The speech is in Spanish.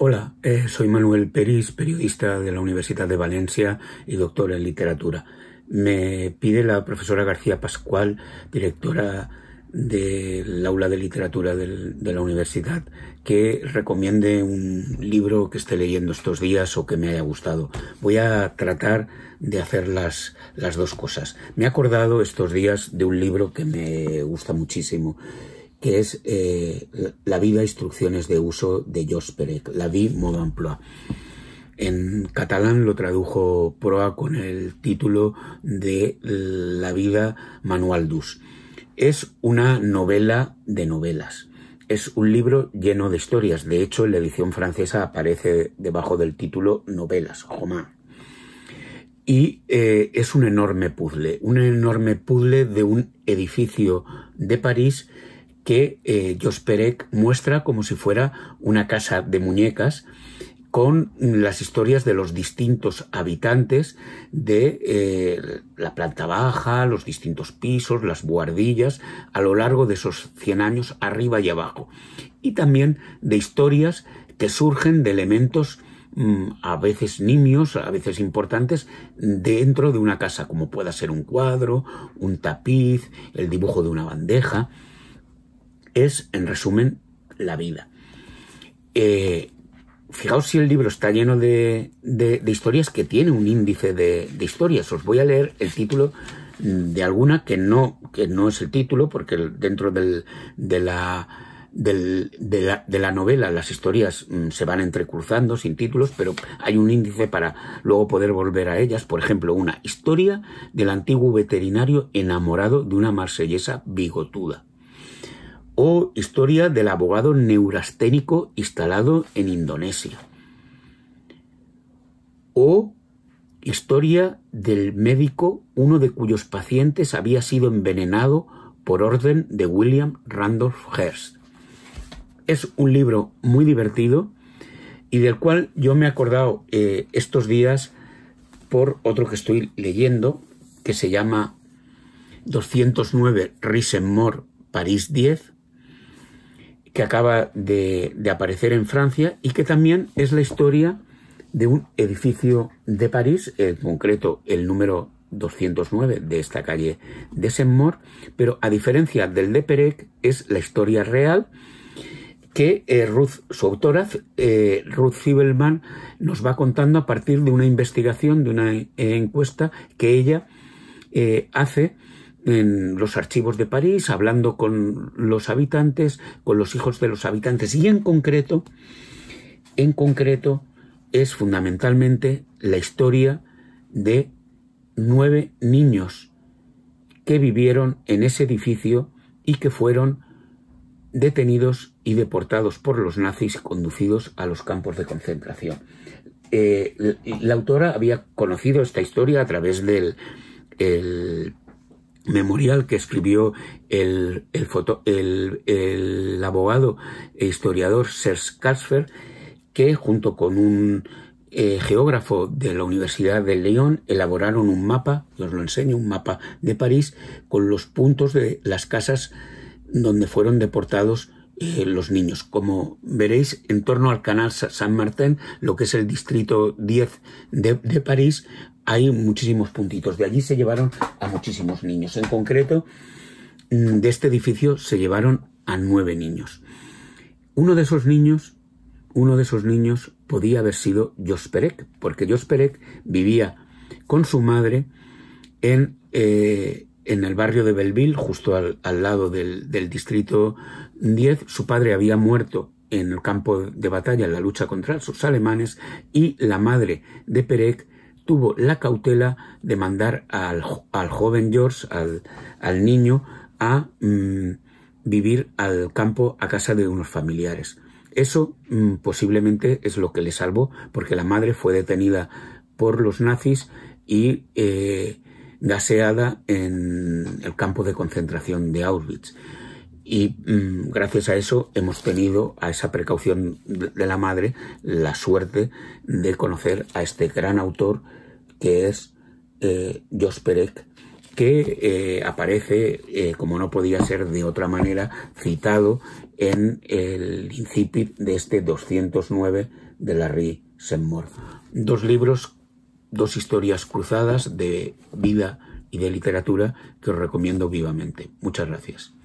Hola, eh, soy Manuel Peris, periodista de la Universidad de Valencia y doctor en literatura. Me pide la profesora García Pascual, directora del aula de literatura de la universidad que recomiende un libro que esté leyendo estos días o que me haya gustado. Voy a tratar de hacer las dos cosas. Me he acordado estos días de un libro que me gusta muchísimo que es eh, la vida, instrucciones de uso de Jos Perec, la vive mode emploi. En catalán lo tradujo Proa con el título de La vida manual dus. Es una novela de novelas. Es un libro lleno de historias. De hecho, en la edición francesa aparece debajo del título Novelas, romain. Y eh, es un enorme puzzle, un enorme puzzle de un edificio de París que eh, muestra como si fuera una casa de muñecas con las historias de los distintos habitantes de eh, la planta baja, los distintos pisos, las buhardillas, a lo largo de esos 100 años arriba y abajo. Y también de historias que surgen de elementos mm, a veces nimios, a veces importantes, dentro de una casa, como pueda ser un cuadro, un tapiz, el dibujo de una bandeja es, en resumen, la vida. Eh, fijaos si el libro está lleno de, historias que tiene un índice de, historias. Os voy a leer el título de alguna que no, que no es el título, porque dentro de, la, de, la, novela las historias mm, se van entrecruzando sin títulos, pero hay un índice para luego poder volver a ellas. Por ejemplo, una historia del antiguo veterinario enamorado de una marsellesa bigotuda o Historia del abogado neurasténico instalado en Indonesia, o Historia del médico, uno de cuyos pacientes había sido envenenado por orden de William Randolph Hearst. Es un libro muy divertido y del cual yo me he acordado eh, estos días por otro que estoy leyendo, que se llama 209 Risenmore París 10, que acaba de, aparecer en Francia y que también es la historia de un edificio de París, en concreto el número 209 de esta calle de saint Saint-Maur pero a diferencia del de Perec, es la historia real que eh, Ruth, su autora, eh, Ruth Zibelman, nos va contando a partir de una investigación, de una eh, encuesta que ella hace en los archivos de París, hablando con los habitantes, con los hijos de los habitantes y en concreto, en concreto es fundamentalmente la historia de nueve niños que vivieron en ese edificio y que fueron detenidos y deportados por los nazis y conducidos a los campos de concentración. Eh, la, autora había conocido esta historia a través del el memorial que escribió el, abogado e historiador Serge Kasfer, que junto con un eh, geógrafo de la Universidad de León elaboraron un mapa, os lo enseño, un mapa de París con los puntos de las casas donde fueron deportados eh, los niños. Como veréis, en torno al canal San Martín, lo que es el distrito 10 de, de París, hay muchísimos puntitos. De allí se llevaron a muchísimos niños. En concreto, mm, de este edificio se llevaron a nueve niños. Uno de esos niños, uno de esos niños podía haber sido Josperek, porque Josperek vivía con su madre en, eh, en el barrio de Belleville, justo al, lado del, del distrito 10. Su padre había muerto en el campo de batalla en la lucha contra sus alemanes y la madre de Perec tuvo la cautela de mandar al, joven George, al, niño, a mm, vivir al campo a casa de unos familiares. Eso mm, posiblemente es lo que le salvó, porque la madre fue detenida por los nazis y eh, gaseada en el campo de concentración de Auschwitz y mm, gracias a eso hemos tenido, a esa precaución de la madre, la suerte de conocer a este gran autor que es eh, que eh, aparece, eh, como no podía ser de otra manera, citado en el incipit de este 209 de Larry Seymour. Dos libros, dos historias cruzadas de vida y de literatura que os recomiendo vivamente. Muchas gracias.